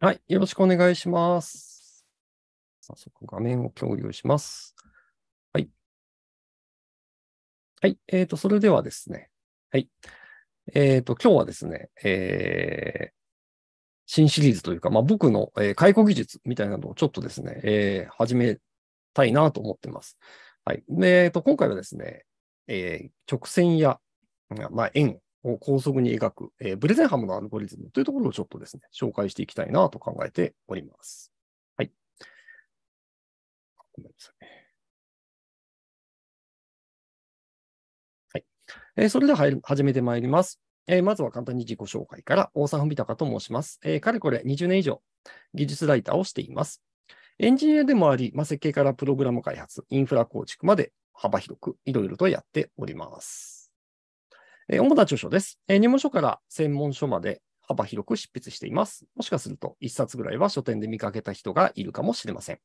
はい、よろしくお願いします。早速画面を共有します。はい。はい、えっ、ー、と、それではですね。はい。えっ、ー、と、今日はですね、えー、新シリーズというか、まあ、僕の、えー、解雇技術みたいなのをちょっとですね、えー、始めたいなと思ってます。はい。で、えっ、ー、と、今回はですね、えー、直線や、まあ、円を高速に描く、えー、ブレゼンハムのアルゴリズムというところをちょっとですね、紹介していきたいなと考えております。はい。ごめんなさい。はい。えー、それでは始めてまいります。えー、まずは簡単に自己紹介から、大沢文隆と申します。えー、かれこれ20年以上、技術ライターをしています。エンジニアでもあり、まあ、設計からプログラム開発、インフラ構築まで幅広くいろいろとやっております。えー、主な著書です、えー、入門書から専門書まで幅広く執筆しています。もしかすると1冊ぐらいは書店で見かけた人がいるかもしれません。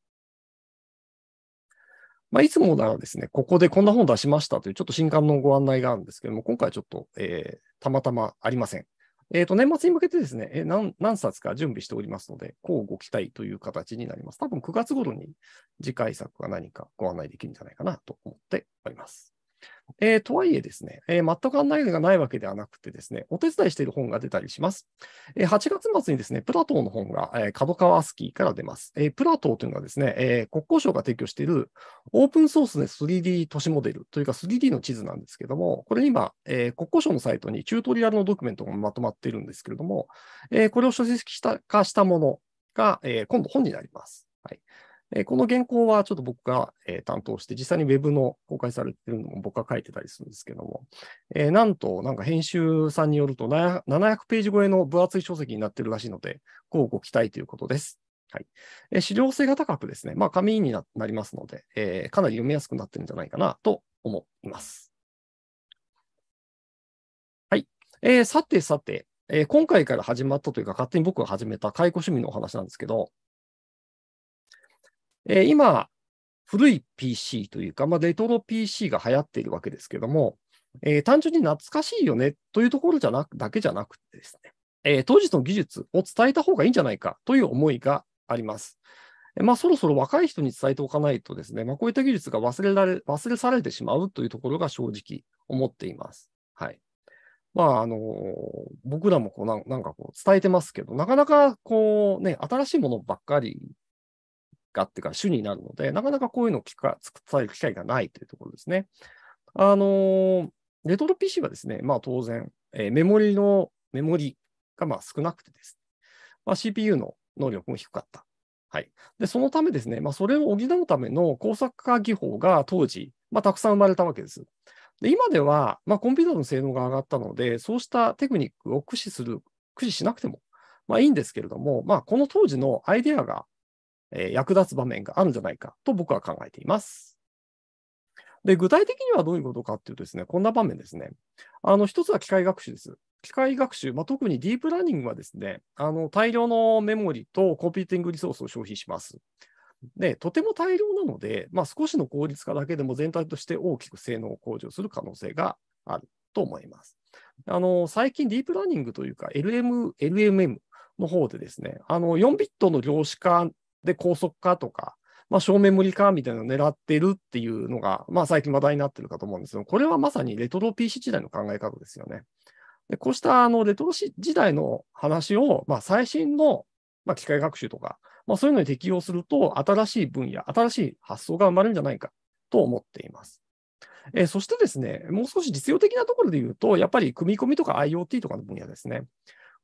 まあ、いつもならですね、ここでこんな本出しましたというちょっと新刊のご案内があるんですけども、今回ちょっと、えー、たまたまありません。えっ、ー、と、年末に向けてですね、え何、何冊か準備しておりますので、こうご期待という形になります。多分9月頃に次回作が何かご案内できるんじゃないかなと思っております。えー、とはいえですね、えー、全く案内がないわけではなくてですね、お手伝いしている本が出たりします。えー、8月末にですね、プラトーの本が、えー、角川スキーから出ます。えー、プラトーというのはですね、えー、国交省が提供しているオープンソースで 3D 都市モデルというか 3D の地図なんですけども、これ今、えー、国交省のサイトにチュートリアルのドキュメントがまとまっているんですけれども、えー、これを書籍化したものが、えー、今度本になります。はい。えこの原稿はちょっと僕が、え担当して、実際に Web の公開されてるのも僕が書いてたりするんですけども、えなんと、なんか編集さんによると700ページ超えの分厚い書籍になってるらしいので、こうご期待ということです。はい。え資料性が高くですね、まあ紙になりますので、えかなり読みやすくなってるんじゃないかなと思います。はい。えー、さてさて、えー、今回から始まったというか、勝手に僕が始めた解雇趣味のお話なんですけど、えー、今、古い PC というか、まあ、レトロ PC が流行っているわけですけども、えー、単純に懐かしいよねというところじゃなくだけじゃなくてですね、えー、当時の技術を伝えた方がいいんじゃないかという思いがあります。まあ、そろそろ若い人に伝えておかないとですね、まあ、こういった技術が忘れられ、忘れ去られてしまうというところが正直思っています。はい。まあ、あのー、僕らもこうなん、なんかこう伝えてますけど、なかなかこうね、新しいものばっかりがっていうか主になるので、なかなかこういうのを伝える機会がないというところですね。あのレトロ PC はですね、まあ当然、えー、メモリの、メモリがまあ少なくてですね、まあ、CPU の能力も低かった。はい。で、そのためですね、まあそれを補うための工作化技法が当時、まあたくさん生まれたわけです。で今では、まあ、コンピューターの性能が上がったので、そうしたテクニックを駆使する、駆使しなくても、まあ、いいんですけれども、まあ、この当時のアイデアがえー、役立つ場面があるんじゃないかと僕は考えています。で、具体的にはどういうことかっていうとですね、こんな場面ですね。あの、一つは機械学習です。機械学習、まあ、特にディープラーニングはですね、あの、大量のメモリとコンピューティングリソースを消費します。で、とても大量なので、まあ、少しの効率化だけでも全体として大きく性能を向上する可能性があると思います。あの、最近ディープラーニングというか、LM、LMM の方でですね、あの、4ビットの量子化で、高速化とか、まあ、正面無理化みたいなのを狙ってるっていうのが、まあ、最近話題になってるかと思うんですけど、これはまさにレトロ PC 時代の考え方ですよね。でこうしたあのレトロ時代の話を、まあ、最新の、まあ、機械学習とか、まあ、そういうのに適用すると、新しい分野、新しい発想が生まれるんじゃないかと思っています。えー、そしてですね、もう少し実用的なところで言うと、やっぱり組み込みとか IoT とかの分野ですね。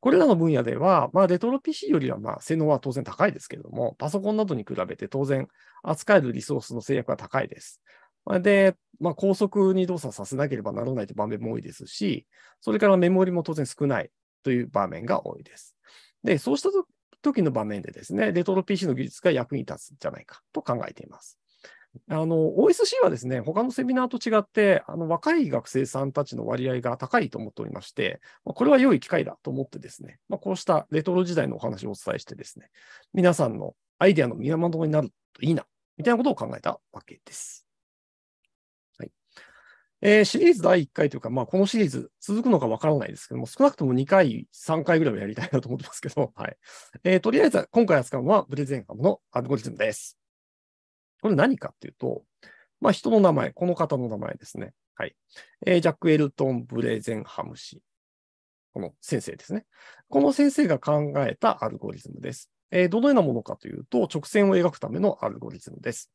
これらの分野では、まあ、レトロ PC よりはまあ性能は当然高いですけれども、パソコンなどに比べて当然扱えるリソースの制約は高いです。で、まあ、高速に動作させなければならないという場面も多いですし、それからメモリも当然少ないという場面が多いです。で、そうした時の場面でですね、レトロ PC の技術が役に立つんじゃないかと考えています。あの、OSC はですね、他のセミナーと違って、あの、若い学生さんたちの割合が高いと思っておりまして、まあ、これは良い機会だと思ってですね、まあ、こうしたレトロ時代のお話をお伝えしてですね、皆さんのアイデアの源になるといいな、みたいなことを考えたわけです。えー、シリーズ第1回というか、まあ、このシリーズ続くのかわからないですけども、少なくとも2回、3回ぐらいはやりたいなと思ってますけど、はい。えー、とりあえず、今回扱うのは、プレゼンハムのアルゴリズムです。これ何かっていうと、まあ、人の名前、この方の名前ですね。はい。えー、ジャック・エルトン・ブレゼンハム氏。この先生ですね。この先生が考えたアルゴリズムです。えー、どのようなものかというと、直線を描くためのアルゴリズムです。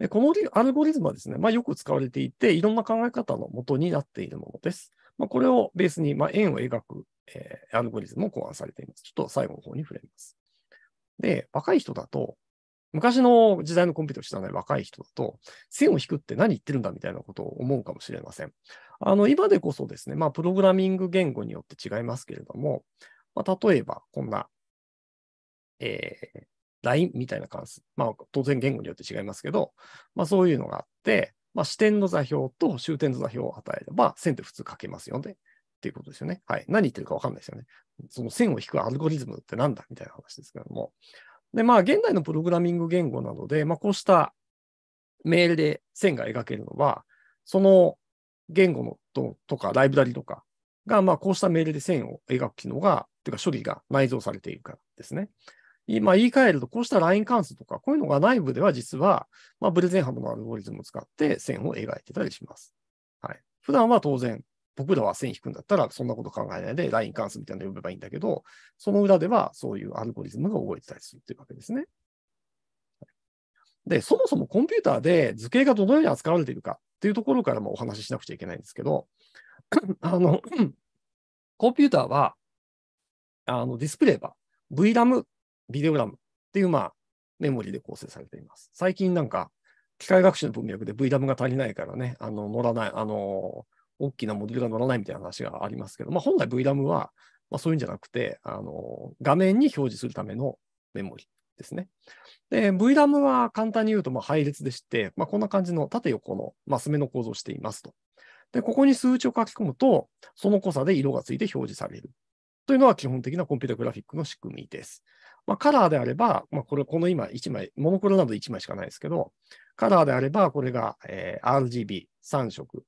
えこのアルゴリズムはですね、まあ、よく使われていて、いろんな考え方の元になっているものです。まあ、これをベースに、まあ、円を描く、えー、アルゴリズムも考案されています。ちょっと最後の方に触れます。で、若い人だと、昔の時代のコンピューターを知らない若い人だと、線を引くって何言ってるんだみたいなことを思うかもしれません。あの、今でこそですね、まあ、プログラミング言語によって違いますけれども、まあ、例えば、こんな、えー、LINE みたいな関数。まあ、当然言語によって違いますけど、まあ、そういうのがあって、まあ、視点の座標と終点の座標を与えれば、線って普通書けますよね。っていうことですよね。はい。何言ってるかわかんないですよね。その線を引くアルゴリズムってなんだみたいな話ですけども。で、まあ、現代のプログラミング言語なので、まあ、こうしたメールで線が描けるのは、その言語のととかライブラリとかが、まあ、こうしたメールで線を描く機能が、というか処理が内蔵されているからですね。今言い換えると、こうしたライン関数とか、こういうのが内部では実は、まあ、ブレゼンハムのアルゴリズムを使って線を描いてたりします。はい。普段は当然、僕らは線引くんだったら、そんなこと考えないで、ライン関数みたいなの呼べばいいんだけど、その裏ではそういうアルゴリズムが動いてたりするっていうわけですね。で、そもそもコンピューターで図形がどのように扱われているかっていうところからもお話ししなくちゃいけないんですけど、あの、コンピューターは、あのディスプレイは VRAM、ビデオラムっていう、まあ、メモリで構成されています。最近なんか、機械学習の文脈で VRAM が足りないからね、あの、乗らない、あの、大きなモデルが乗らないみたいな話がありますけど、まあ、本来 VRAM は、まあ、そういうんじゃなくて、あの画面に表示するためのメモリですね。で、VRAM は簡単に言うとまあ配列でして、まあ、こんな感じの縦横のマス目の構造をしていますと。で、ここに数値を書き込むと、その濃さで色がついて表示される。というのは基本的なコンピュータグラフィックの仕組みです。まあ、カラーであれば、まあ、これ、この今1枚、モノクロなど1枚しかないですけど、カラーであれば、これが、えー、RGB3 色、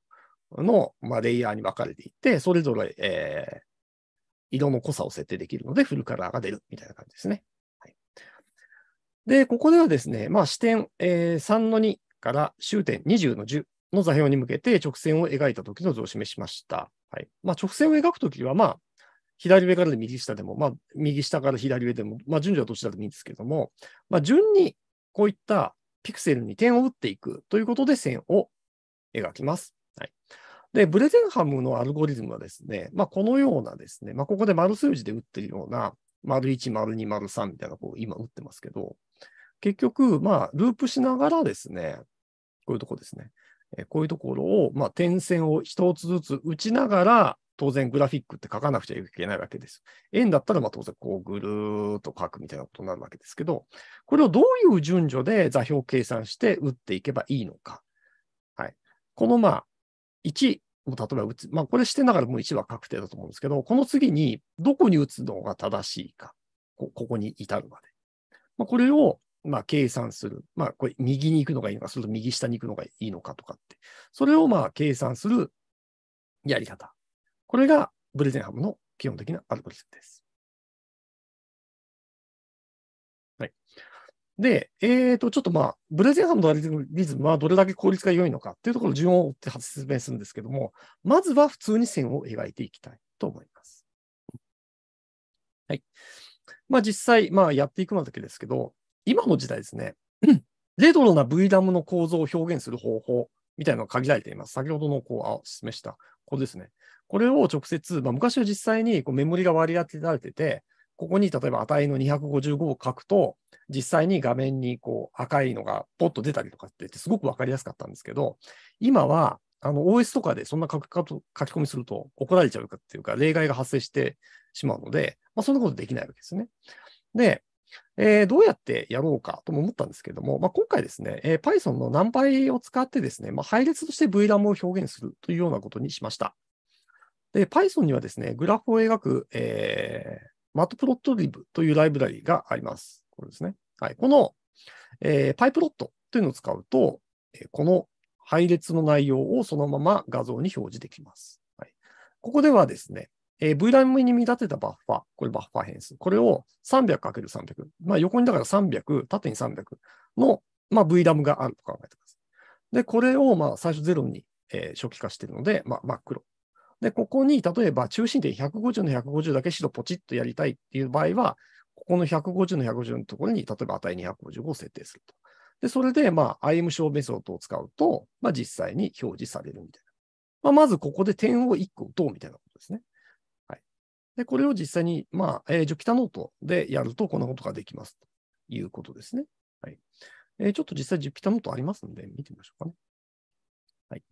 の、まあ、レイヤーに分かれていて、それぞれ、えー、色の濃さを設定できるので、フルカラーが出るみたいな感じですね。はい、で、ここではですね、まあ、視点、えー、3の2から終点20の10の座標に向けて直線を描いた時の図を示しました。はいまあ、直線を描くときは、まあ、左上から右下でも、まあ、右下から左上でも、まあ、順序はどちらでもいいんですけども、まあ、順にこういったピクセルに点を打っていくということで線を描きます。で、ブレゼンハムのアルゴリズムはですね、まあ、このようなですね、まあ、ここで丸数字で打ってるような、丸1、丸2、丸3みたいな、こう、今打ってますけど、結局、まあ、ループしながらですね、こういうとこですね、えこういうところを、まあ、点線を一つずつ打ちながら、当然グラフィックって書かなくちゃいけないわけです。円だったらまあ当然こうぐるーっと書くみたいなことになるわけですけど、これをどういう順序で座標計算して打っていけばいいのか。はい。このまあ1を例えば打つ。まあ、これしてながらもう1は確定だと思うんですけど、この次にどこに打つのが正しいか、ここに至るまで。まあ、これをまあ計算する。まあ、これ右に行くのがいいのか、それと右下に行くのがいいのかとかって。それをまあ計算するやり方。これがブレゼンハムの基本的なアルゴリズムです。で、えっ、ー、と、ちょっとまあ、ブレゼンハムのリズムはどれだけ効率が良いのかっていうところを順を追って説明するんですけども、まずは普通に線を描いていきたいと思います。はい。まあ実際、まあやっていくわけですけど、今の時代ですね、レトロな V ダムの構造を表現する方法みたいなのが限られています。先ほどのこう、あ、示した、これですね。これを直接、まあ昔は実際にこうメモリが割り当てられてて、ここに例えば値の255を書くと、実際に画面にこう赤いのがポッと出たりとかってって、すごく分かりやすかったんですけど、今はあの OS とかでそんな書き込みすると怒られちゃうかっていうか、例外が発生してしまうので、まあ、そんなことできないわけですね。で、えー、どうやってやろうかとも思ったんですけども、まあ、今回ですね、えー、Python の NumPy を使ってですね、まあ、配列として VLAM を表現するというようなことにしました。で、Python にはですね、グラフを描く、えー、matplotlib というライブラリがあります。これですね。はい。この、えー、パイプロットというのを使うと、えー、この配列の内容をそのまま画像に表示できます。はい、ここではですね、えー、VLAM に見立てたバッファー、これバッファー変数、これを 300×300、まあ、横にだから300、縦に300の、まあ、VLAM があると考えています。で、これをまあ最初ゼロに、えー、初期化しているので、まあ、真っ黒で、ここに例えば中心点150の150だけ白ポチッとやりたいっていう場合は、ここの150の150のところに、例えば値255を設定すると。で、それで、まあ、IM 小メソッドを使うと、まあ、実際に表示されるみたいな。まあ、まずここで点を1個打とうみたいなことですね。はい。で、これを実際に、まあ、えー、ジョキタノートでやると、こんなことができますということですね。はい。えー、ちょっと実際、ジュピタノートありますので、見てみましょうかね。はい。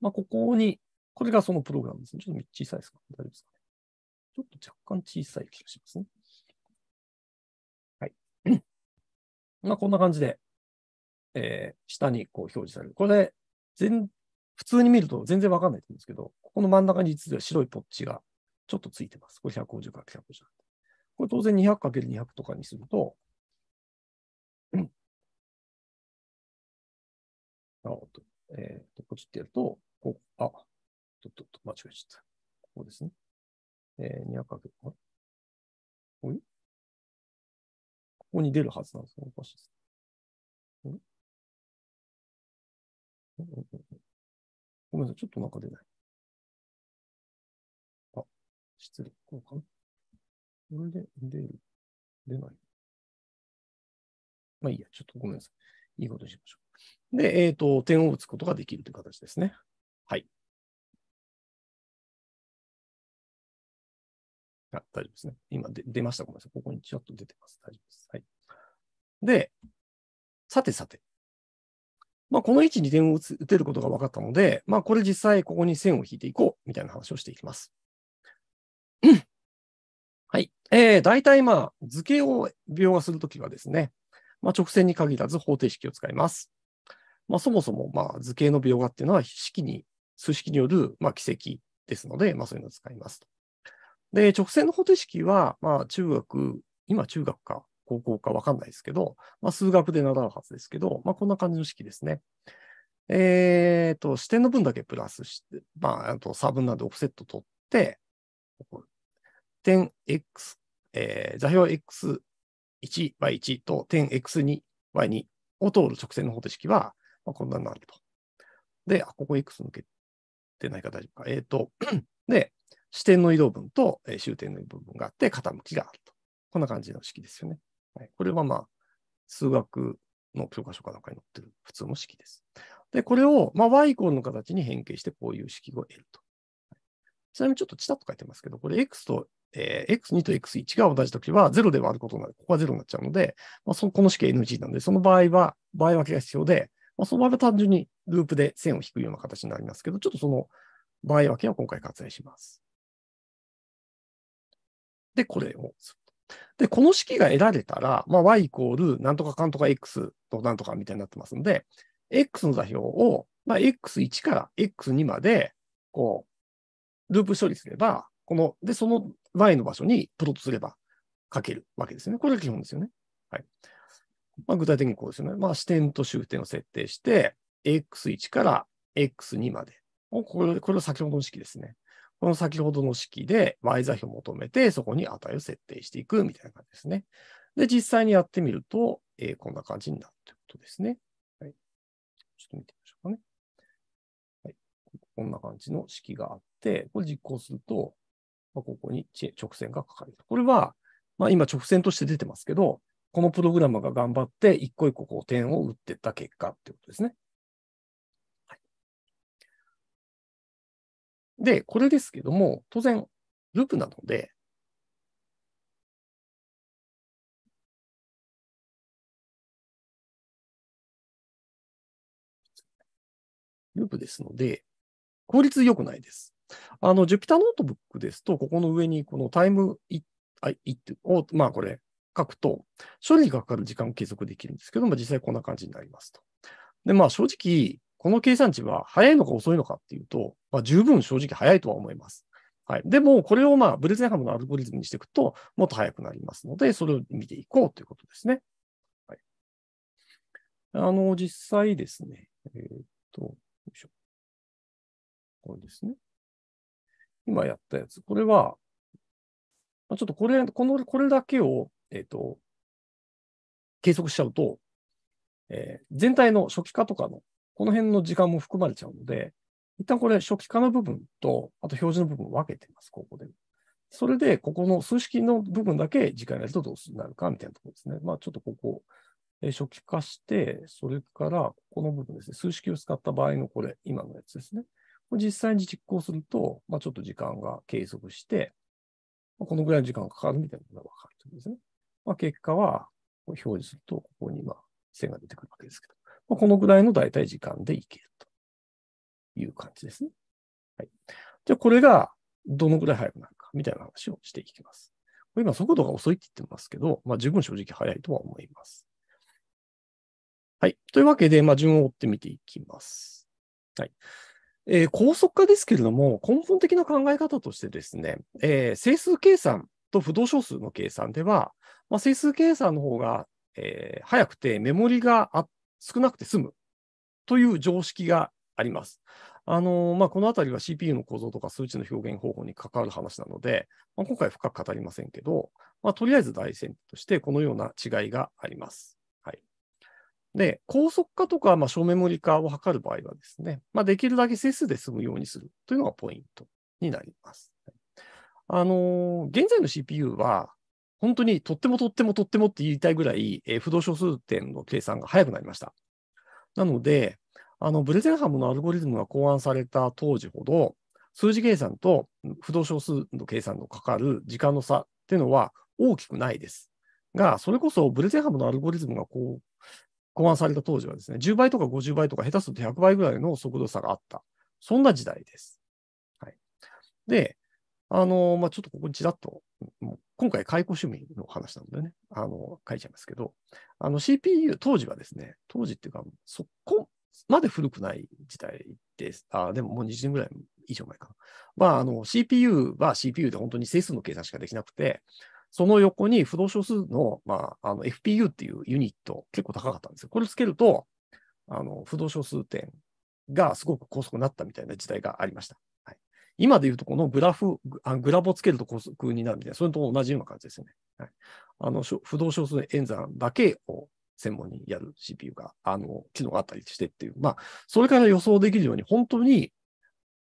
まあ、ここに、これがそのプログラムですね。ちょっと小さいですか大丈夫ですかね。ちょっと若干小さい気がしますね。はい。まあ、こんな感じで、えー、下にこう表示される。これ、全、普通に見ると全然わかんないと思うんですけど、ここの真ん中に実は白いポッチがちょっとついてます。これ 150×150 これ当然 200×200 とかにすると、うん。あ、えっ、ー、と、こっちってやると、こう、あ、とょとっと、間違えちゃった。ここですね。えー、200かけおいここに出るはずなんですね。おかしいです。ごめんなさい、ちょっとなんか出ない。あ、失礼。こうかな。これで出る。出ない。まあいいや、ちょっとごめんなさい。いいことにしましょう。で、えっ、ー、と、点を打つことができるという形ですね。はい。あ、大丈夫ですね。今で出ました。ごめんなさい。ここにちょっと出てます。大丈夫です。はい。で、さてさて。まあ、この位置に点を打てることが分かったので、まあ、これ実際ここに線を引いていこうみたいな話をしていきます。はい。えー、大体まあ、図形を描画するときはですね、まあ、直線に限らず方程式を使います。まあ、そもそもまあ図形の描画っていうのは式に、数式によるまあ奇跡ですので、まあ、そういうのを使いますと。で、直線の方程式は、まあ、中学、今中学か高校かわかんないですけど、まあ、数学で習うはずですけど、まあ、こんな感じの式ですね。えっ、ー、と、視点の分だけプラスして、まあ、あと差分なんでオフセット取って、点 x、えー、座標 x1y1 と点 x2y2 を通る直線の方程式は、まあ、こんなになると。で、あ、ここ x 抜けてないか大丈夫か。えっ、ー、と、で、視点の移動分と、えー、終点の移動分があって、傾きがあると。こんな感じの式ですよね。はい、これはまあ、数学の教科書かなんかに載ってる普通の式です。で、これを、まあ、y イコールの形に変形して、こういう式を得ると。はい、ちなみにちょっとちタっと書いてますけど、これ x と、えー、x2 と x1 が同じときは0で割ることになる。ここは0になっちゃうので、まあ、そこの式 NG なので、その場合は、場合分けが必要で、まあ、その場合は単純にループで線を引くような形になりますけど、ちょっとその場合分けは今回割愛します。で、これをする。で、この式が得られたら、まあ、y イコール、なんとかかんとか x となんとかみたいになってますので、x の座標を、まあ、x1 から x2 まで、こう、ループ処理すれば、この、で、その y の場所にプロットすれば書けるわけですよね。これが基本ですよね。はい。まあ、具体的にこうですよね。まあ、視点と終点を設定して、x1 から x2 まで。これ、これは先ほどの式ですね。この先ほどの式で y 座標を求めて、そこに値を設定していくみたいな感じですね。で、実際にやってみると、えー、こんな感じになるということですね。はい。ちょっと見てみましょうかね。はい。こんな感じの式があって、これ実行すると、まあ、ここに直線が書かれる。これは、まあ、今直線として出てますけど、このプログラムが頑張って、一個一個こう点を打っていった結果っていうことですね。で、これですけども、当然、ループなので、ループですので、効率良くないです。あの、Jupyter ノートブックですと、ここの上にこのタイムイットを、まあこれ書くと、処理がかかる時間を継続できるんですけども、実際こんな感じになりますと。で、まあ正直、この計算値は早いのか遅いのかっていうと、まあ、十分正直早いとは思います。はい。でも、これをまあ、ブレゼンハムのアルゴリズムにしていくと、もっと早くなりますので、それを見ていこうということですね。はい。あの、実際ですね、えー、っと、よいしょ。これですね。今やったやつ。これは、ちょっとこれ、この、これだけを、えっ、と、計測しちゃうと、えー、全体の初期化とかのこの辺の時間も含まれちゃうので、一旦これ初期化の部分と、あと表示の部分を分けてます、ここで。それで、ここの数式の部分だけ時間やるとどうなるかみたいなところですね。まあ、ちょっとここ、え初期化して、それから、ここの部分ですね。数式を使った場合のこれ、今のやつですね。これ実際に実行すると、まあ、ちょっと時間が計測して、まあ、このぐらいの時間がかかるみたいなのがわかるということですね。まあ、結果は、表示すると、ここに今、線が出てくるわけですけど。まあ、このぐらいの大体時間でいけるという感じですね。はい。じゃあ、これがどのぐらい速くなるか、みたいな話をしていきます。今、速度が遅いって言ってますけど、まあ、十分正直速いとは思います。はい。というわけで、まあ、順を追って見ていきます。はい。えー、高速化ですけれども、根本的な考え方としてですね、えー、整数計算と不動小数の計算では、まあ、整数計算の方が、えー、早くてメモリが圧少なくて済むという常識があります。あのまあ、このあたりは CPU の構造とか数値の表現方法に関わる話なので、まあ、今回深く語りませんけど、まあ、とりあえず大前提としてこのような違いがあります。はい、で、高速化とか、まあ、小メモリ化を図る場合はですね、まあ、できるだけ整数で済むようにするというのがポイントになります。あのー、現在の CPU は、本当にとってもとってもとってもって言いたいぐらい、えー、不動小数点の計算が早くなりました。なので、あのブレゼンハムのアルゴリズムが考案された当時ほど、数字計算と不動小数の計算のかかる時間の差っていうのは大きくないです。が、それこそブレゼンハムのアルゴリズムがこう考案された当時はですね、10倍とか50倍とか下手すると100倍ぐらいの速度差があった。そんな時代です。はい、で、あのー、まあ、ちょっとここにちらっと今回解雇趣味の話なんでね、あの、書いちゃいますけど、あの CPU、当時はですね、当時っていうか、そこまで古くない時代です。あ、でももう20年ぐらい以上前かな。まあ、あの、CPU は CPU で本当に整数の計算しかできなくて、その横に不動小数の,、まあ、あの FPU っていうユニット、結構高かったんですよ。これつけると、あの不動小数点がすごく高速になったみたいな時代がありました。今で言うとこのグラフ、グラボつけると高速になるみたいな、それと同じような感じですね。はい、あの不動小数演算だけを専門にやる CPU が、あの、機能があったりしてっていう。まあ、それから予想できるように、本当に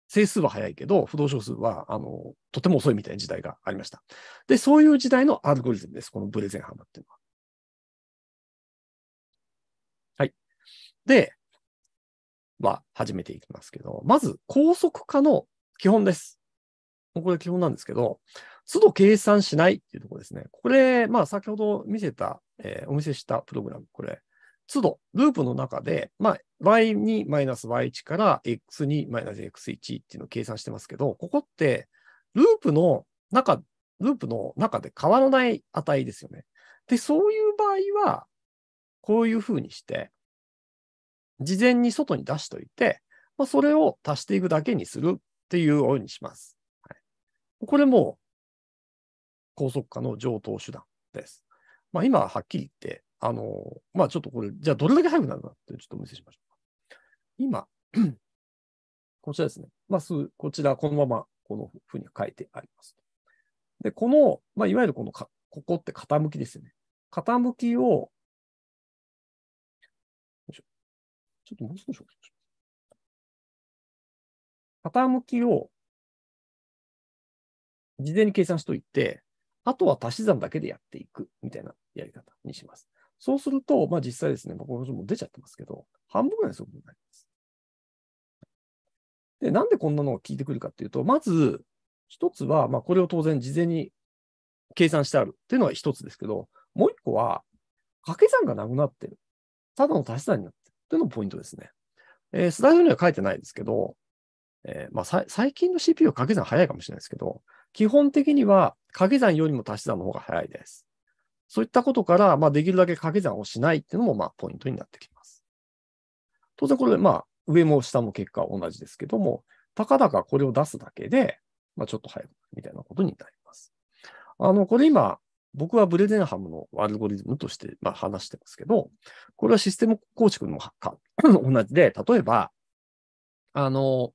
整数は早いけど、不動小数は、あの、とても遅いみたいな時代がありました。で、そういう時代のアルゴリズムです。このブレゼンハンマっていうのは。はい。で、まあ、始めていきますけど、まず、高速化の基本です。これ基本なんですけど、都度計算しないっていうところですね。これ、まあ先ほど見せた、えー、お見せしたプログラム、これ、都度、ループの中で、まあ y2 マイナス y1 から x2 マイナス x1 っていうのを計算してますけど、ここって、ループの中、ループの中で変わらない値ですよね。で、そういう場合は、こういうふうにして、事前に外に出しといて、まあ、それを足していくだけにするっていうようにします。はい、これも高速化の上等手段です。まあ、今はっきり言って、あのまあ、ちょっとこれ、じゃあどれだけ速くなるのかってちょっとお見せしましょう今、こちらですね。まあ、こちら、このままこのふうに書いてあります。で、この、まあ、いわゆるこのここって傾きですよね。傾きを、ちょっともう少し大きくしま傾きを事前に計算しといて、あとは足し算だけでやっていくみたいなやり方にします。そうすると、まあ実際ですね、僕も出ちゃってますけど、半分ぐらいの速度になります。で、なんでこんなのが効いてくるかっていうと、まず、一つは、まあこれを当然事前に計算してあるっていうのが一つですけど、もう一個は、掛け算がなくなってる。ただの足し算になってるっていうのもポイントですね。えー、スライドには書いてないですけど、えー、まあ、最近の CPU は掛け算早いかもしれないですけど、基本的には掛け算よりも足し算の方が早いです。そういったことから、まあ、できるだけ掛け算をしないっていうのも、まあ、ポイントになってきます。当然これ、まあ、上も下も結果は同じですけども、たかだかこれを出すだけで、まあ、ちょっと早くみたいなことになります。あの、これ今、僕はブレゼンハムのアルゴリズムとして、まあ、話してますけど、これはシステム構築の 同じで、例えば、あの、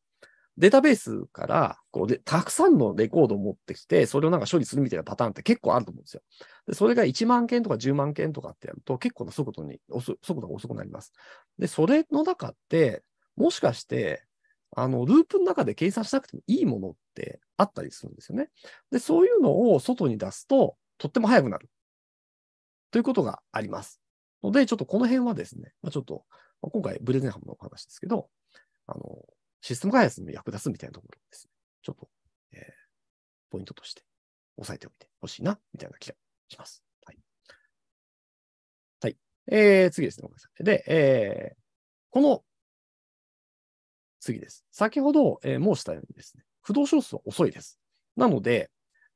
データベースからこうでたくさんのレコードを持ってきて、それをなんか処理するみたいなパターンって結構あると思うんですよ。でそれが1万件とか10万件とかってやると、結構な速度に遅、速度が遅くなります。で、それの中って、もしかして、あの、ループの中で計算しなくてもいいものってあったりするんですよね。で、そういうのを外に出すと、とっても速くなる。ということがあります。ので、ちょっとこの辺はですね、まあ、ちょっと、まあ、今回ブレゼンハムのお話ですけど、あの、システム開発に役立つみたいなところですね。ちょっと、えー、ポイントとして押さえておいてほしいな、みたいな気がします。はい。はい。えー、次ですね。ごめんなさい。で、えー、この次です。先ほど、えー、申したようにですね、不動小数は遅いです。なので、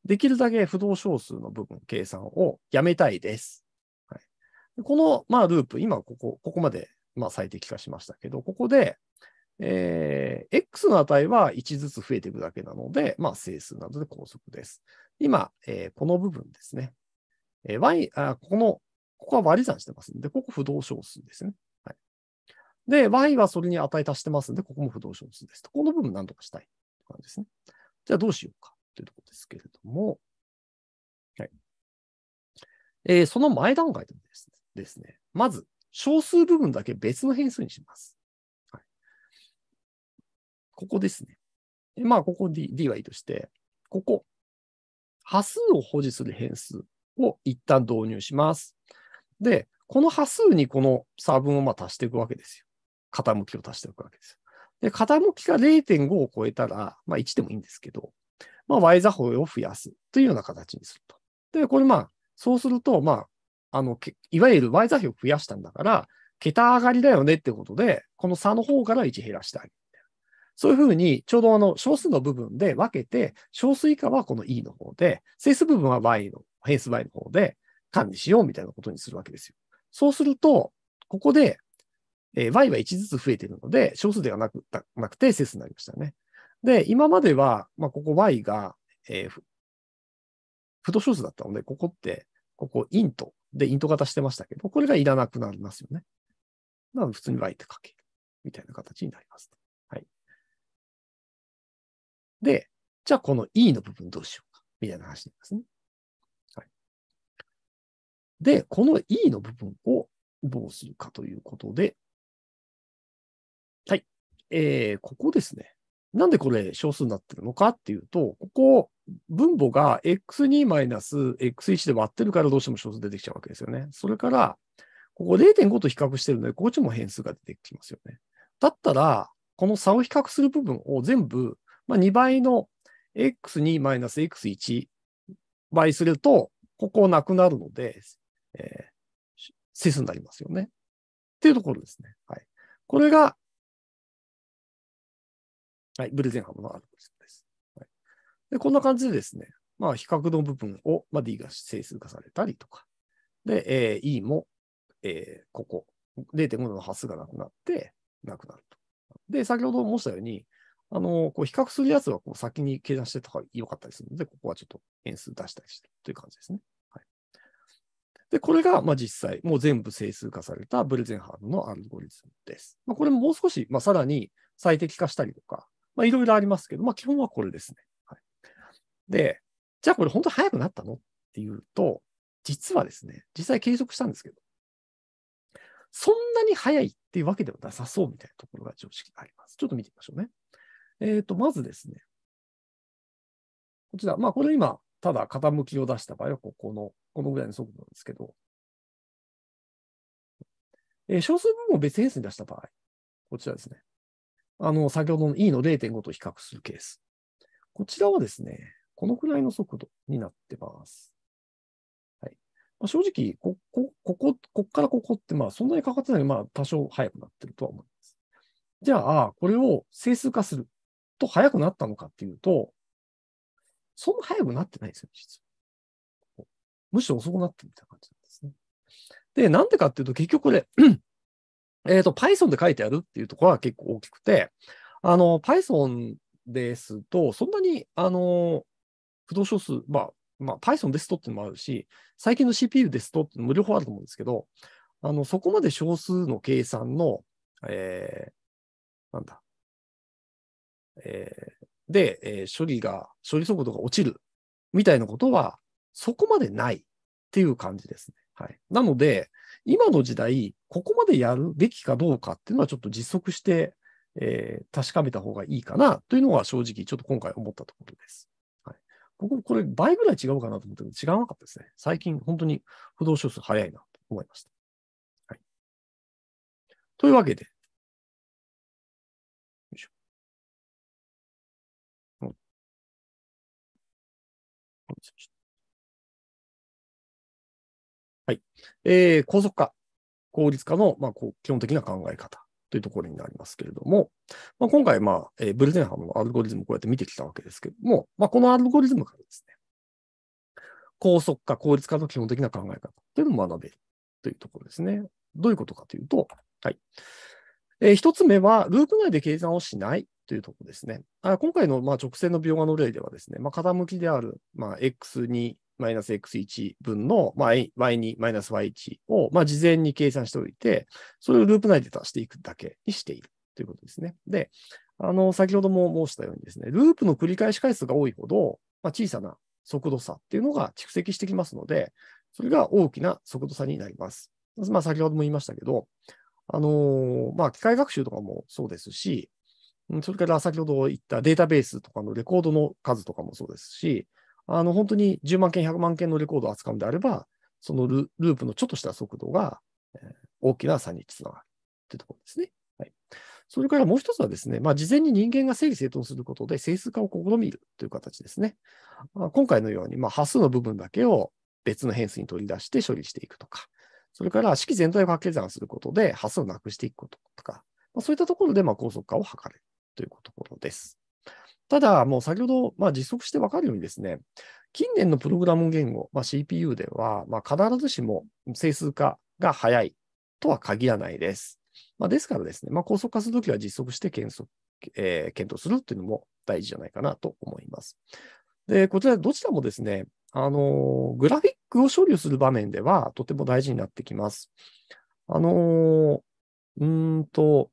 できるだけ不動小数の部分、計算をやめたいです。はい、この、まあ、ループ、今、ここ、ここまで、まあ、最適化しましたけど、ここで、えー、X の値は1ずつ増えていくだけなので、まあ、整数などで高速です。今、えー、この部分ですね。えー、y あ、ここの、ここは割り算してますんで、ここ不動小数ですね。はい、で、y はそれに値足してますんで、ここも不動小数です。この部分何とかしたい感じですね。じゃあどうしようかというところですけれども、はいえー、その前段階でですね、まず小数部分だけ別の変数にします。ここですね。まあ、ここ D, D はいいとして、ここ、端数を保持する変数を一旦導入します。で、この端数にこの差分をまあ足していくわけですよ。傾きを足していくわけですよ。で、傾きが0.5を超えたら、まあ1でもいいんですけど、まあ y 座標を増やすというような形にすると。で、これまあ、そうすると、まあ、あの、いわゆる y 座標を増やしたんだから、桁上がりだよねってことで、この差の方から1減らしてあげる。そういうふうに、ちょうどあの小数の部分で分けて、小数以下はこの E の方で、整数部分は Y の、変数 Y の方で管理しようみたいなことにするわけですよ。そうすると、ここで、えー、Y は1ずつ増えているので、小数ではなくなくて整数になりましたね。で、今までは、まあ、ここ Y が、えー、不動小数だったので、ここって、ここ int で int 型してましたけど、これがいらなくなりますよね。なので、普通に Y って書けるみたいな形になります。で、じゃあこの E の部分どうしようか、みたいな話なんですね。はい、で、この E の部分をどうするかということで、はい。えー、ここですね。なんでこれ小数になってるのかっていうと、ここ、分母が x2-x1 で割ってるからどうしても小数出てきちゃうわけですよね。それから、ここ0.5と比較してるので、こっちも変数が出てきますよね。だったら、この差を比較する部分を全部まあ、2倍の x2 マイナス x1 倍すると、ここなくなるので、えー、指数になりますよね。っていうところですね。はい。これが、はい、ブレゼンハムのアルゴリズムです。はい、でこんな感じでですね、まあ、比較の部分を、まあ、D が整数化されたりとか、で、えー、E も、えー、ここ、0.5の波数がなくなって、なくなると。で、先ほど申したように、あの、こう比較するやつはこう先に計算してた方が良かったりするので、ここはちょっと変数出したりしてるという感じですね。はい、で、これがまあ実際、もう全部整数化されたブレゼンハードのアルゴリズムです。まあ、これももう少し、まあ、さらに最適化したりとか、まあ、いろいろありますけど、まあ、基本はこれですね。はい、で、じゃあこれ本当早くなったのっていうと、実はですね、実際計測したんですけど、そんなに早いっていうわけではなさそうみたいなところが常識があります。ちょっと見てみましょうね。えっ、ー、と、まずですね、こちら、まあ、これ今、ただ傾きを出した場合は、ここの、このぐらいの速度なんですけど、えー、小数部分を別変数に出した場合、こちらですね。あの、先ほどの E の0.5と比較するケース。こちらはですね、このくらいの速度になってます。はい。まあ、正直、こ、こ、ここ、こっからここって、まあ、そんなにかかってないまあ、多少速くなってるとは思います。じゃあ、これを整数化する。と速くなったのかっていうと、そんな速くなってないんですよ、実は。むしろ遅くなってるみたいな感じなんですね。で、なんでかっていうと、結局これ、えっ、と、Python で書いてあるっていうところは結構大きくて、あの、Python ですと、そんなに、あの、不動小数、まあ、まあ、Python ですとっていうのもあるし、最近の CPU ですとっていうのも両方あると思うんですけど、あの、そこまで小数の計算の、えー、なんだ、えー、で、えー、処理が、処理速度が落ちるみたいなことは、そこまでないっていう感じですね。はい。なので、今の時代、ここまでやるべきかどうかっていうのはちょっと実測して、えー、確かめた方がいいかなというのが正直ちょっと今回思ったところです。はい。僕、これ倍ぐらい違うかなと思ったけど、違わなかったですね。最近本当に不動小数早いなと思いました。はい。というわけで、えー、高速化、効率化の、まあ、こう基本的な考え方というところになりますけれども、まあ、今回、まあえー、ブルゼンハムのアルゴリズムをこうやって見てきたわけですけれども、まあ、このアルゴリズムからですね、高速化、効率化の基本的な考え方というのを学べるというところですね。どういうことかというと、はい。えー、一つ目は、ループ内で計算をしないというところですね。あ今回のまあ直線の描画の例ではですね、まあ、傾きである、まあ、x2 マイナス x1 分の、y2 マイナス y1 を、まあ、事前に計算しておいて、それをループ内で足していくだけにしているということですね。で、あの、先ほども申したようにですね、ループの繰り返し回数が多いほど、まあ、小さな速度差っていうのが蓄積してきますので、それが大きな速度差になります。まあ、先ほども言いましたけど、あのー、まあ、機械学習とかもそうですし、それから先ほど言ったデータベースとかのレコードの数とかもそうですし、あの本当に10万件、100万件のレコードを扱うんであれば、そのループのちょっとした速度が、えー、大きな差につながるというところですね。はい、それからもう一つはですね、まあ、事前に人間が整理整頓することで整数化を試みるという形ですね。まあ、今回のように、まあ、波数の部分だけを別の変数に取り出して処理していくとか、それから式全体を掛け算することで波数をなくしていくこととか、まあ、そういったところでまあ高速化を図れるというところです。ただ、もう先ほど、まあ、実測してわかるようにですね、近年のプログラム言語、まあ、CPU では、まあ、必ずしも整数化が早いとは限らないです。まあ、ですからですね、まあ、高速化するときは実測して検測、えー、検討するっていうのも大事じゃないかなと思います。で、こちらどちらもですね、あのグラフィックを処理する場面ではとても大事になってきます。あのー、うんと、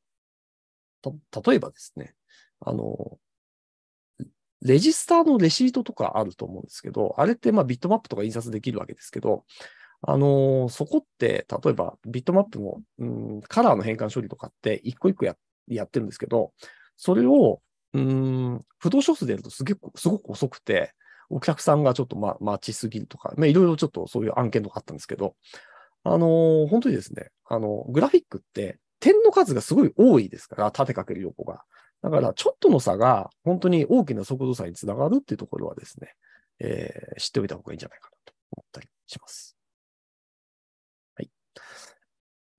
た、例えばですね、あの、レジスターのレシートとかあると思うんですけど、あれってまあビットマップとか印刷できるわけですけど、あのー、そこって、例えばビットマップの、うん、カラーの変換処理とかって一個一個ややってるんですけど、それを、うん、不動小数でやるとすげすごく遅くて、お客さんがちょっと、ま、待ちすぎるとか、いろいろちょっとそういう案件とかあったんですけど、あのー、本当にですね、あの、グラフィックって点の数がすごい多いですから、縦かける横が。だから、ちょっとの差が本当に大きな速度差につながるっていうところはですね、えー、知っておいた方がいいんじゃないかなと思ったりします。はい。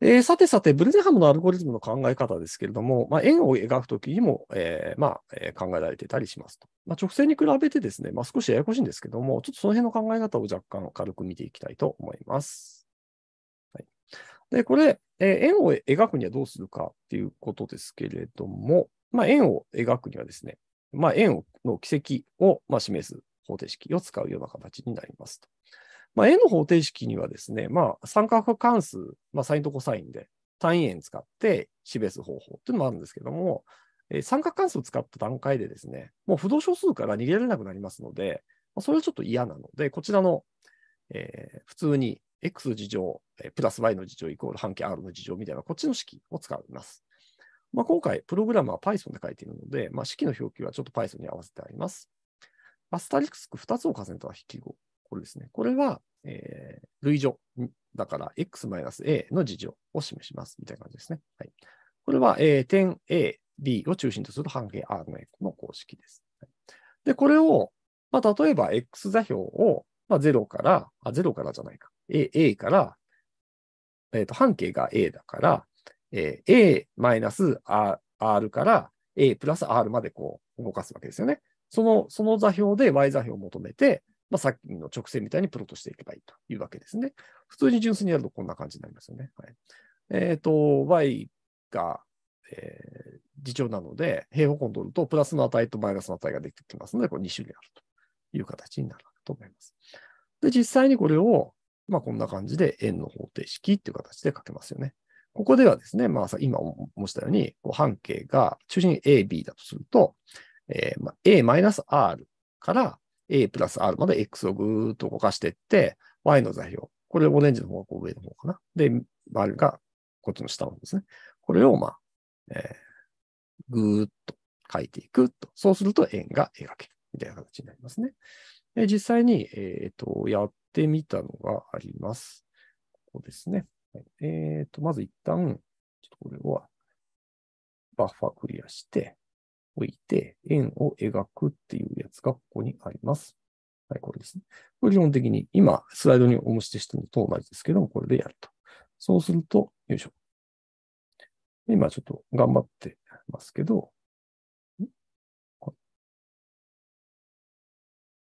えー、さてさて、ブルゼハムのアルゴリズムの考え方ですけれども、まあ、円を描くときにも、えー、まあ、えー、考えられてたりしますと。まあ、直線に比べてですね、まあ、少しややこしいんですけども、ちょっとその辺の考え方を若干軽く見ていきたいと思います。はい、で、これ、えー、円を描くにはどうするかっていうことですけれども、まあ、円を描くにはですね、まあ、円の軌跡をまあ示す方程式を使うような形になりますと。まあ、円の方程式にはですね、まあ、三角関数、まあ、サインとコサインで単位円使って示す方法というのもあるんですけども、えー、三角関数を使った段階でですね、もう不動小数から逃げられなくなりますので、まあ、それはちょっと嫌なので、こちらの、えー、普通に x 事乗、えー、プラス y の事乗イコール半径 r の事乗みたいな、こっちの式を使います。まあ、今回、プログラムは Python で書いているので、まあ、式の表記はちょっと Python に合わせてあります。アスタリスク2つを重ねた引き号。これですね。これは、えー、類乗だから x-a の事乗を示しますみたいな感じですね。はい、これは、えー、点 a、b を中心とする半径 r の x の公式です。はい、で、これを、まあ、例えば x 座標を、まあ、0から、あ、0からじゃないか。a, a から、えっ、ー、と、半径が a だから、えー、A マイナス R から A プラス R までこう動かすわけですよね。その、その座標で Y 座標を求めて、まあ、さっきの直線みたいにプロットしていけばいいというわけですね。普通に純粋にやるとこんな感じになりますよね。はい、えっ、ー、と、Y が、えー、次長なので、平方根取ると、プラスの値とマイナスの値ができてきますので、これ2種類あるという形になると思います。で、実際にこれを、まあ、こんな感じで円の方程式っていう形で書けますよね。ここではですね、まあ、今申したように、こう半径が中心 AB だとすると、えーまあ、A-R から A プラス R まで X をぐーっと動かしていって、Y の座標。これオレンジの方がこう上の方かな。で、丸がこっちの下の方ですね。これを、まあ、えー、ぐーっと書いていくと。そうすると円が描ける。みたいな形になりますね。で実際に、えっ、ー、と、やってみたのがあります。ここですね。えっ、ー、と、まず一旦、ちょっとこれは、バッファクリアしておいて、円を描くっていうやつがここにあります。はい、これですね。これ基本的に今、スライドにおちでしたのと同じですけども、これでやると。そうすると、よいしょ。今ちょっと頑張ってますけど、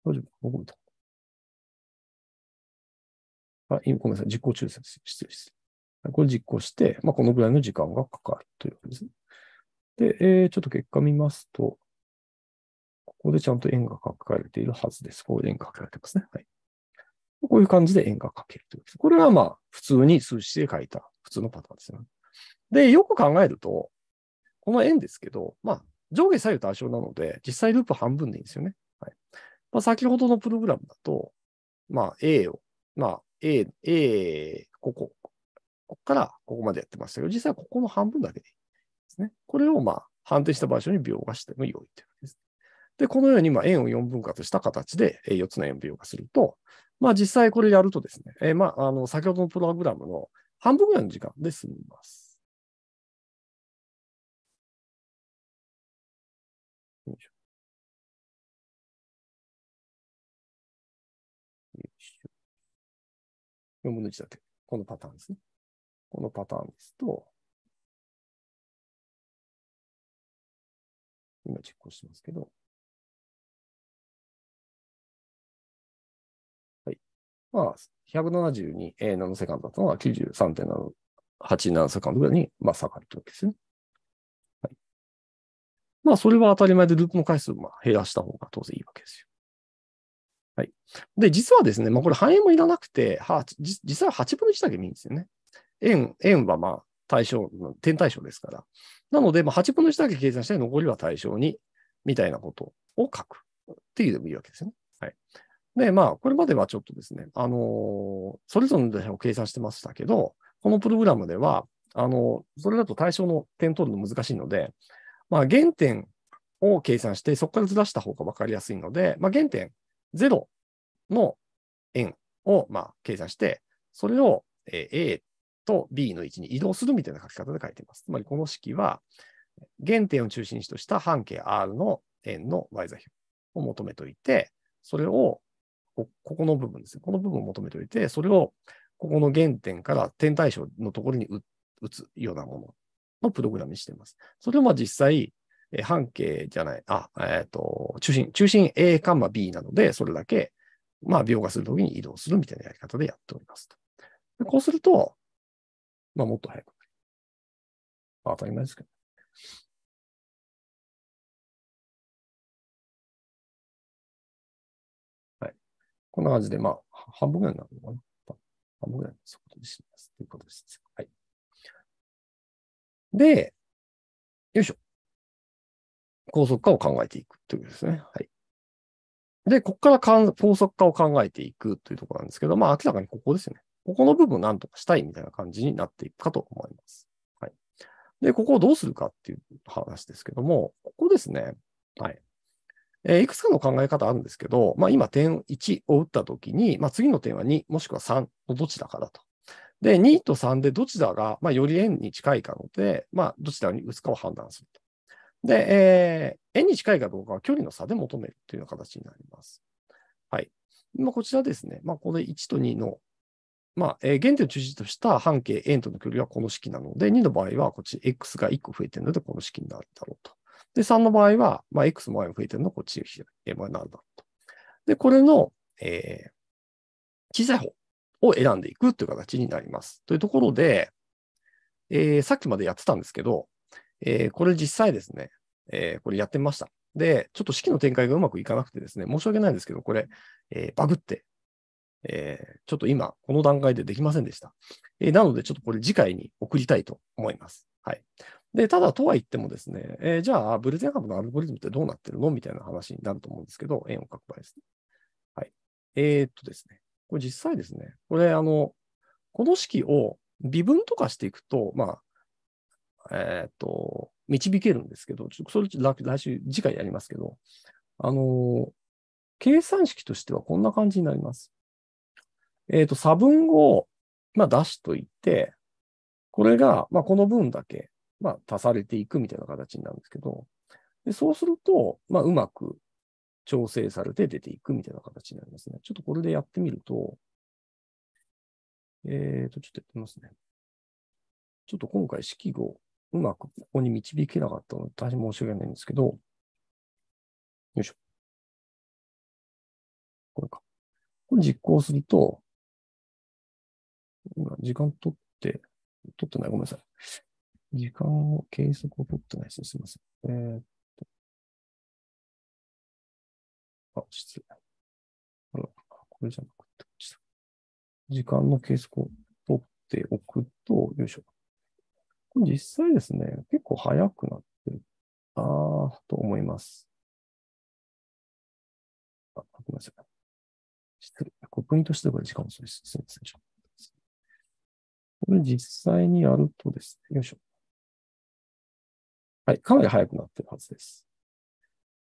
大丈夫動いた。あ、ごめんなさい、実行中です。失礼です。これ実行して、まあ、このぐらいの時間がかかるというわけですね。で、えー、ちょっと結果見ますと、ここでちゃんと円が書かれているはずです。こういう円が書かれてますね。はい。こういう感じで円が書けるというわけです。これはまあ、普通に数式で書いた普通のパターンですよね。で、よく考えると、この円ですけど、まあ、上下左右対称なので、実際ループ半分でいいんですよね。はい。まあ、先ほどのプログラムだと、まあ、A を、まあ、A、A、ここ、ここからここまでやってましたけど、実際はここの半分だけでいいですね。これをまあ、した場所に描画しても良いというわけです。で、このようにまあ円を4分割した形で4つの円を描画すると、まあ実際これやるとですね、えー、まあ、あの、先ほどのプログラムの半分ぐらいの時間で済みます。4分の1だけ。このパターンですね。このパターンですと、今実行してますけど、はい。まあ、172ナノセカンドだったのが93.8ナノセカンドぐらいに、まあ、下がるというわけですね。はい。まあ、それは当たり前でループの回数をまあ減らした方が当然いいわけですよ。はい。で、実はですね、まあ、これ半円もいらなくて、は実は8分の1だけ見いんですよね。円、円はまあ対象、点対象ですから。なので、まあ、8分の1だけ計算して残りは対象に、みたいなことを書くっていうでもいいわけですよね。はい。で、まあ、これまではちょっとですね、あのー、それぞれの対を計算してましたけど、このプログラムでは、あのー、それだと対象の点取るの難しいので、まあ、原点を計算して、そこからずらした方が分かりやすいので、まあ、原点0の円をまあ計算して、それを A と B の位置に移動するみたいな書き方で書いています。つまりこの式は、原点を中心とした半径 R の円の y 座標を求めておいて、それをこ、ここの部分ですね。この部分を求めておいて、それをここの原点から点対象のところに打つようなもののプログラムにしています。それをまあ実際、えー、半径じゃない、あ、えっ、ー、と、中心、中心 A カンマ B なので、それだけ、まあ、描画するときに移動するみたいなやり方でやっておりますと。こうすると、まあ、もっと早くなる。まあ、当たり前ですけど。はい。こんな感じで、まあ、半分ぐらいになるのかな。半分ぐらいの速度にします。ということです。はい。で、よいしょ。高速化を考えていくということですね。はい。で、ここから高速化を考えていくというところなんですけど、まあ明らかにここですよね。ここの部分を何とかしたいみたいな感じになっていくかと思います。はい。で、ここをどうするかっていう話ですけども、ここですね。はい。えー、いくつかの考え方あるんですけど、まあ今点1を打ったときに、まあ次の点は2、もしくは3のどちらかだと。で、2と3でどちらが、まあより円に近いかので、まあどちらに打つかを判断すると。で、えー、円に近いかどうかは距離の差で求めるというような形になります。はい。今こちらですね、まあ、これ1と2の、まあ、えー、原点を中心とした半径円との距離はこの式なので、2の場合はこっち x が1個増えているのでこの式になるだろうと。で、3の場合は、まあ、x も y も増えているのでこっちになるだろうと。で、これの、えー、小さい方を選んでいくという形になります。というところで、えー、さっきまでやってたんですけど、えー、これ実際ですね、えー、これやってみました。で、ちょっと式の展開がうまくいかなくてですね、申し訳ないんですけど、これ、えー、バグって、えー、ちょっと今、この段階でできませんでした。えー、なので、ちょっとこれ次回に送りたいと思います。はい。で、ただ、とは言ってもですね、えー、じゃあ、ブルゼン株のアルゴリズムってどうなってるのみたいな話になると思うんですけど、円を書く場合ですね。はい。えー、っとですね、これ実際ですね、これ、あの、この式を微分とかしていくと、まあ、えっ、と、導けるんですけど、ちょっとそれ来週、次回やりますけど、あの、計算式としてはこんな感じになります。えっ、と、差分を、まあ、出しといて、これが、まあ、この分だけ、まあ、足されていくみたいな形になるんですけど、でそうすると、まあ、うまく調整されて出ていくみたいな形になりますね。ちょっとこれでやってみると、えっ、ー、と、ちょっとやってみますね。ちょっと今回式号、うまくここに導けなかったので、大変申し訳ないんですけど、よいしょ。これか。これ実行すると、今、時間取って、取ってない、ごめんなさい。時間を、計測を取ってないですすみません。えー、っと。あ、失礼。あら、これじゃなくて、時間の計測を取っておくと、よいしょ。実際ですね、結構早くなってるなと思います。あ、ごめんなさい。失礼。こプリしてこれ時間遅いです。すみません。これ実際にやるとですね、よいしょ。はい、かなり早くなってるはずです。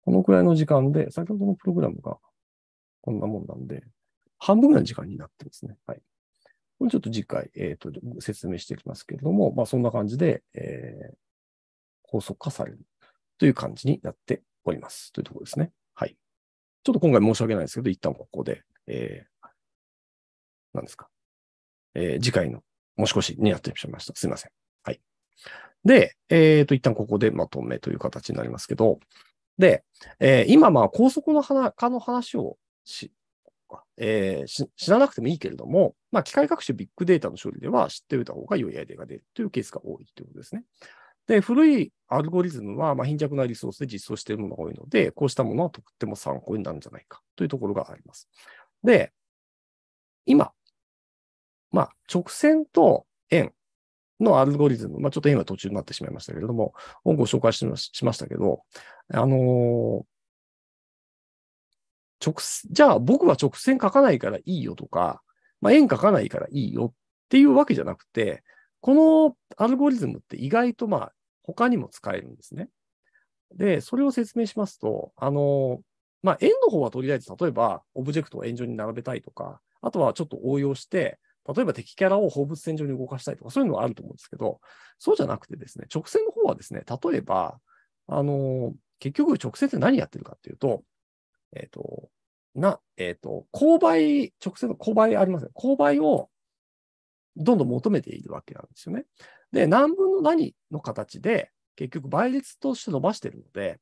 このくらいの時間で、先ほどのプログラムがこんなもんなんで、半分ぐらいの時間になってますね。はい。これちょっと次回、えっ、と、説明していきますけれども、まあ、そんな感じで、えー、高速化されるという感じになっております。というところですね。はい。ちょっと今回申し訳ないですけど、一旦ここで、えー、何ですか。えー、次回のもし越しになってしまいました。すいません。はい。で、えっ、ー、と、一旦ここでまとめという形になりますけど、で、えー、今、まあ、高速の化の話をし、えー、し知らなくてもいいけれども、まあ、機械学習ビッグデータの処理では知っておいた方が良いアイデアが出るというケースが多いということですね。で、古いアルゴリズムはま貧弱なリソースで実装しているものが多いので、こうしたものはとっても参考になるんじゃないかというところがあります。で、今、まあ、直線と円のアルゴリズム、まあ、ちょっと円は途中になってしまいましたけれども、をご紹介しましたけど、あのー直、じゃあ僕は直線書かないからいいよとか、まあ、円書かないからいいよっていうわけじゃなくて、このアルゴリズムって意外とまあ他にも使えるんですね。で、それを説明しますと、あの、まあ、円の方はとりあえず、例えば、オブジェクトを円状に並べたいとか、あとはちょっと応用して、例えば敵キャラを放物線上に動かしたいとか、そういうのはあると思うんですけど、そうじゃなくてですね、直線の方はですね、例えば、あの、結局直線って何やってるかっていうと、えっ、ー、と、な、えっ、ー、と、直接の勾配ありますね。勾配をどんどん求めているわけなんですよね。で、何分の何の形で、結局倍率として伸ばしてるので、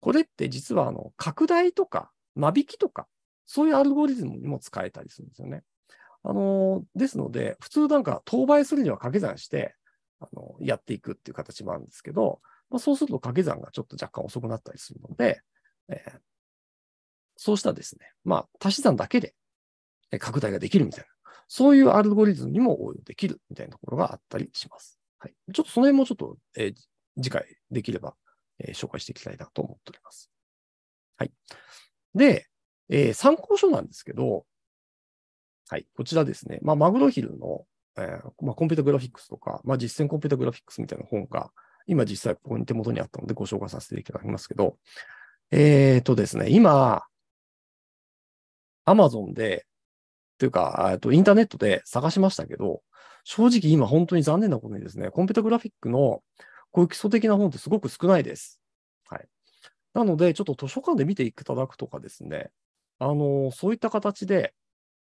これって実はあの拡大とか間引きとか、そういうアルゴリズムにも使えたりするんですよね。あのですので、普通なんか当倍するには掛け算してあのやっていくっていう形もあるんですけど、まあ、そうすると掛け算がちょっと若干遅くなったりするので、えー、そうしたですね、まあ、足し算だけで拡大ができるみたいな、そういうアルゴリズムにも応用できるみたいなところがあったりします。はい。ちょっとその辺もちょっと、えー、次回できれば、えー、紹介していきたいなと思っております。はい。で、えー、参考書なんですけど、はい。こちらですね。まあ、マグロヒルの、えー、まあ、コンピュータグラフィックスとか、まあ、実践コンピュータグラフィックスみたいな本が、今実際ここに手元にあったのでご紹介させていただきますけど、えっ、ー、とですね、今、アマゾンで、というか、えっと、インターネットで探しましたけど、正直今本当に残念なことにですね、コンピュータグラフィックのこういう基礎的な本ってすごく少ないです。はい。なので、ちょっと図書館で見ていただくとかですね、あの、そういった形で、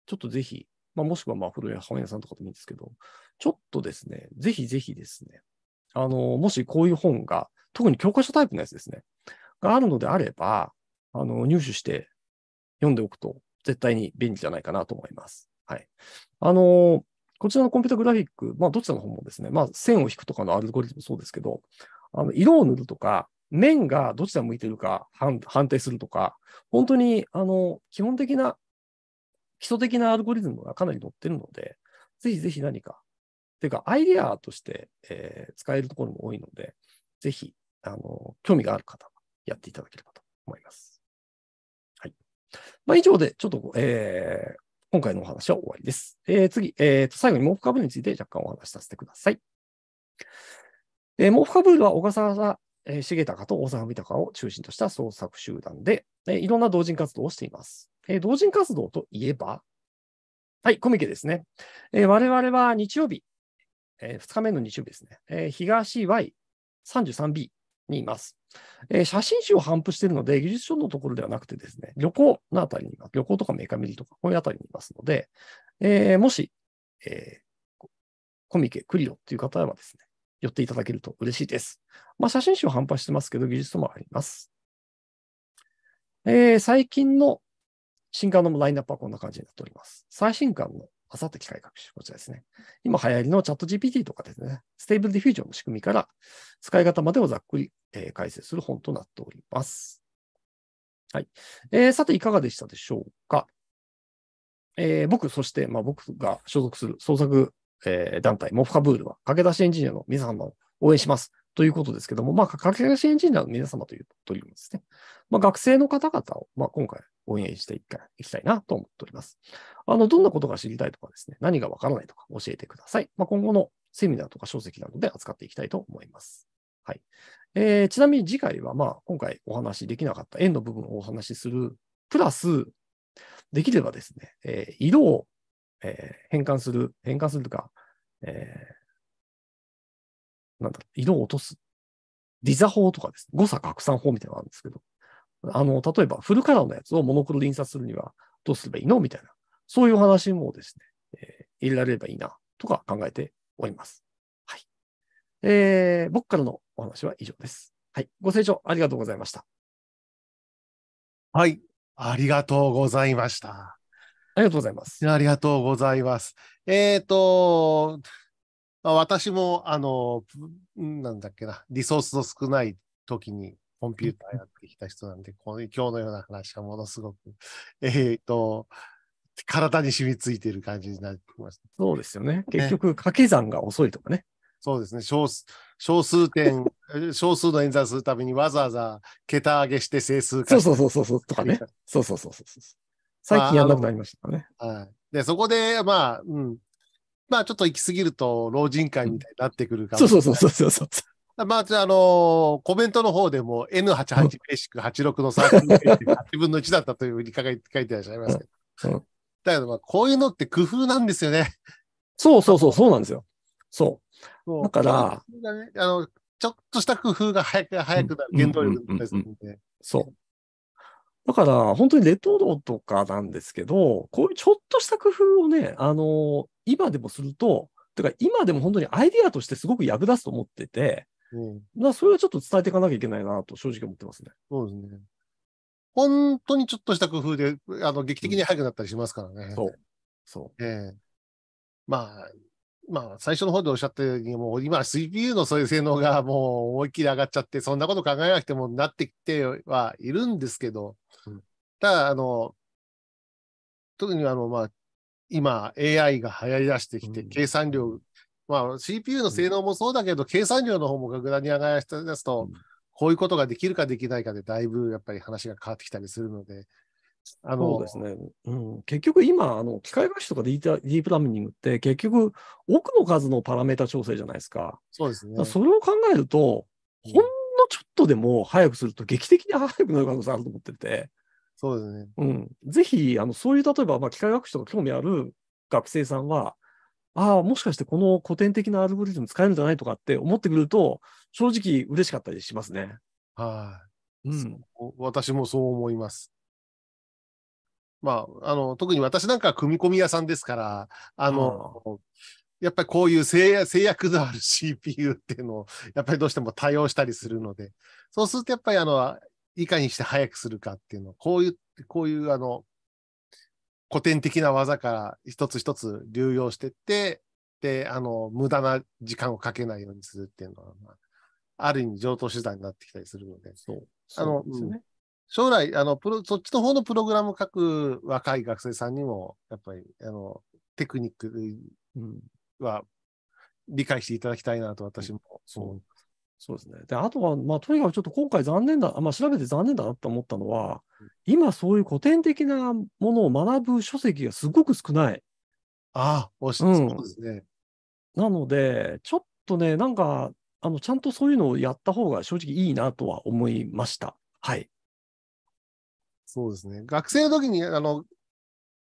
ちょっとぜひ、まあ、もしくはまあ古い本屋さんとかでもいいんですけど、ちょっとですね、ぜひぜひですね、あの、もしこういう本が、特に教科書タイプのやつですね、があるのであれば、あの、入手して読んでおくと絶対に便利じゃないかなと思います。はい。あのー、こちらのコンピュータグラフィック、まあ、どちらの方もですね、まあ、線を引くとかのアルゴリズムそうですけど、あの色を塗るとか、面がどちら向いてるか判定するとか、本当にあの基本的な、基礎的なアルゴリズムがかなり載ってるので、ぜひぜひ何か、というかアイデアとして、えー、使えるところも多いので、ぜひあの興味がある方はやっていただければと思います。まあ、以上で、ちょっと、えー、今回のお話は終わりです。えー、次、えー、最後に毛布株について若干お話しさせてください。えー、毛布株は小笠原えー、重隆と大沢美隆を中心とした創作集団で、えー、いろんな同人活動をしています。えー、同人活動といえば、はい、コミケですね。え我々は日曜日、え2日目の日曜日ですね、え東 Y33B にいます。えー、写真集を頒布しているので、技術書のところではなくてですね、旅行のあたりにいます。旅行とかメカミリとか、こういうあたりにいますので、えー、もし、えー、コミケ、クリオっていう方はですね、寄っていただけると嬉しいです。まあ、写真集を反発してますけど、技術書もあります。えー、最近の新刊のラインナップはこんな感じになっております。最新刊のあさって機械学習、こちらですね。今流行りのチャット GPT とかですね、ステーブルディフュージョンの仕組みから使い方までをざっくり、えー、解説する本となっております。はい。えー、さて、いかがでしたでしょうか。えー、僕、そして、まあ、僕が所属する創作、えー、団体、モフカブールは、駆け出しエンジニアの皆様を応援します。ということですけども、まあ、科学支援人団の皆様というとりですね。まあ、学生の方々を、まあ、今回応援していきたいなと思っております。あの、どんなことが知りたいとかですね、何がわからないとか教えてください。まあ、今後のセミナーとか書籍などで扱っていきたいと思います。はい。えー、ちなみに次回は、まあ、今回お話しできなかった円の部分をお話しする、プラス、できればですね、えー、色を、えー、変換する、変換するとか、えーなんだろ色を落とす。ィザ法とかです、ね。誤差拡散法みたいなのがあるんですけど、あの、例えばフルカラーのやつをモノクロで印刷するにはどうすればいいのみたいな、そういうお話もですね、えー、入れられればいいな、とか考えております。はい。えー、僕からのお話は以上です。はい。ご清聴ありがとうございました。はい。ありがとうございました。ありがとうございます。ありがとうございます。えっ、ー、と、私も、あの、なんだっけな、リソースの少ない時にコンピューターやってきた人なんで、この今日のような話はものすごく、えっ、ー、と、体に染みついている感じになってきました。そうですよね。結局、掛け算が遅いとかね。そうですね。小小数点、小 数の演算するためにわざわざ桁上げして整数化。そうそうそうそうとかね。そうそうそうそう。最近やんなくなりましたね。はい。で、そこで、まあ、うん、まあちょっと行き過ぎると老人会みたいになってくるから、うん、そうそうそうそうそう。まあ、じゃあ、あのー、コメントの方でも N88 ベーシック86の3分の1だったというふうに書いてらっしゃいますけど。うんうん、だけど、まあ、こういうのって工夫なんですよね。そうそうそう、そうなんですよ。そう。だから、ね、あの、ちょっとした工夫が早く、早くなる原動力ですので、そう。だから、本当にレトロとかなんですけど、こういうちょっとした工夫をね、あの、今でもすると、てか今でも本当にアイディアとしてすごく役立つと思ってて、うん、それはちょっと伝えていかなきゃいけないなと正直思ってますね。そうですね。本当にちょっとした工夫で、あの、劇的に早くなったりしますからね。うん、そう。そう。ええー、まあ、まあ、最初の方でおっしゃったように、もう今 CPU のそういう性能がもう思いっきり上がっちゃって、そんなこと考えなくてもなってきてはいるんですけど、ただ、あの、特にあの、まあ、今 AI が流行り出してきて、計算量、まあ、CPU の性能もそうだけど、計算量の方も格段に上がり出すと、こういうことができるかできないかで、だいぶやっぱり話が変わってきたりするので、あの、ですね。うん、結局今、あの、機械学習とかディープラーニングって、結局、奥の数のパラメータ調整じゃないですか。そうですね。それを考えると、ほんのちょっとでも早くすると、劇的に速くなる可能性あると思ってて。そうですね。うん。ぜひ、あの、そういう、例えば、まあ、機械学習とか興味ある学生さんは、ああ、もしかしてこの古典的なアルゴリズム使えるんじゃないとかって思ってくると、正直嬉しかったりしますね。はい、うん。私もそう思います。まあ、あの、特に私なんかは組み込み屋さんですから、あの、やっぱりこういう制約のある CPU っていうのを、やっぱりどうしても多用したりするので、そうするとやっぱりあの、いかにして早くするかっていうのを、こういう、こういうあの、古典的な技から一つ一つ流用してって、で、あの、無駄な時間をかけないようにするっていうのは、まあ、ある意味上等手段になってきたりするので。そう。そうですね。あの、うん将来あのプロ、そっちの方のプログラム書く若い学生さんにも、やっぱりあのテクニックは理解していただきたいなと、私も思います。そうですね。で、あとは、まあ、とにかくちょっと今回残念だ、まあ、調べて残念だなと思ったのは、今そういう古典的なものを学ぶ書籍がすごく少ない。ああ、おし、そうですね。なので、ちょっとね、なんか、あの、ちゃんとそういうのをやった方が正直いいなとは思いました。はい。そうですね。学生の時に、あの、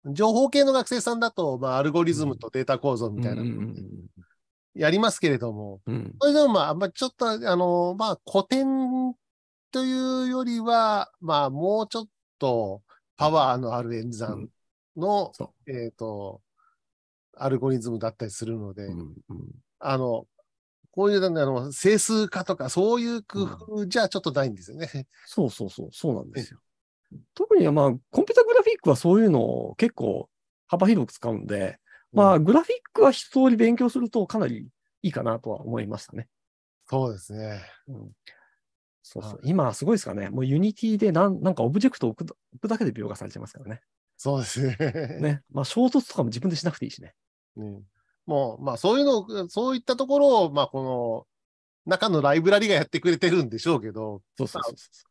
情報系の学生さんだと、まあ、アルゴリズムとデータ構造みたいな、やりますけれども、それでもまあ、まあ、ちょっと、あの、まあ、古典というよりは、まあ、もうちょっとパワーのある演算の、うん、えっ、と、アルゴリズムだったりするので、うんうん、あの、こういう、あの、整数化とか、そういう工夫じゃちょっとないんですよね。そうそうそう、そうなんですよ。特にまあ、コンピュータグラフィックはそういうのを結構幅広く使うんで、まあ、グラフィックは一通り勉強するとかなりいいかなとは思いましたね。そうですね。うん、そうそう。今、すごいですかね。もうユニティでなんなんかオブジェクトを置くだけで描画されてますからね。そうですね。ね。まあ、衝突とかも自分でしなくていいしね。うん、もう、まあ、そういうの、そういったところを、まあ、この中のライブラリがやってくれてるんでしょうけど、そうそうそうそ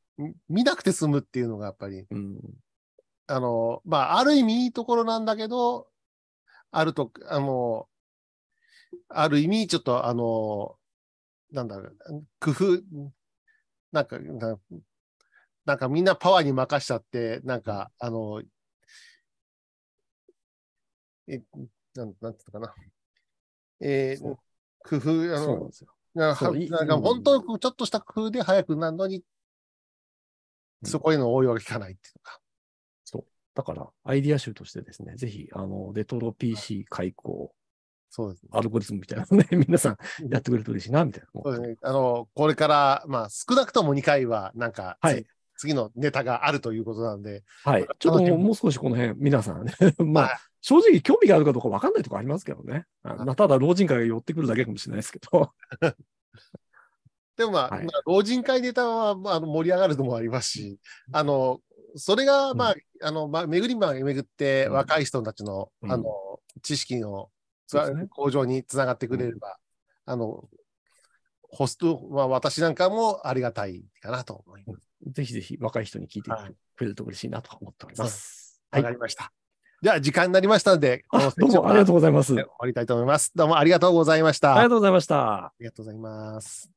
見なくて済むっていうのがやっぱり、うん、あの、まあ、ある意味いいところなんだけど、あると、あの、ある意味、ちょっと、あの、なんだろう、工夫、なんか、なんかみんなパワーに任しちゃって、なんか、あの、え、なん、なんていうのかな。えー、工夫、あの、そうなんですよ。なんか本当、ちょっとした工夫で早くなるのにそこへの応用が効かないっていうか。そう。だから、アイディア集としてですね、ぜひ、あの、レトロ PC 開講、そうです、ね、アルゴリズムみたいなのね、皆さんやってくれると嬉しいな、みたいな。そうですね。あの、これから、まあ、少なくとも2回は、なんか、はい、次のネタがあるということなんで。はい。ちょっともう少しこの辺、皆さんね。まあ、正直興味があるかどうか分かんないところありますけどね。ただ、老人会が寄ってくるだけかもしれないですけど。でもまあ、はい、老人会ネタは、まあ、あの盛り上がるのもありますし、あの、それが、まあ、うん、あの、まあ、巡り巡って、若い人たちの、うん、あの、知識のつ、ね、向上につながってくれれば、うん、あの、ホスト、まあ、私なんかもありがたいかなと思います。ぜひぜひ若い人に聞いてくれると嬉しいなと思っております。はい、かりました。では、時間になりましたので、どうもありがとうございます。終わりたいと思います。どうもありがとうございました。ありがとうございました。ありがとうございます。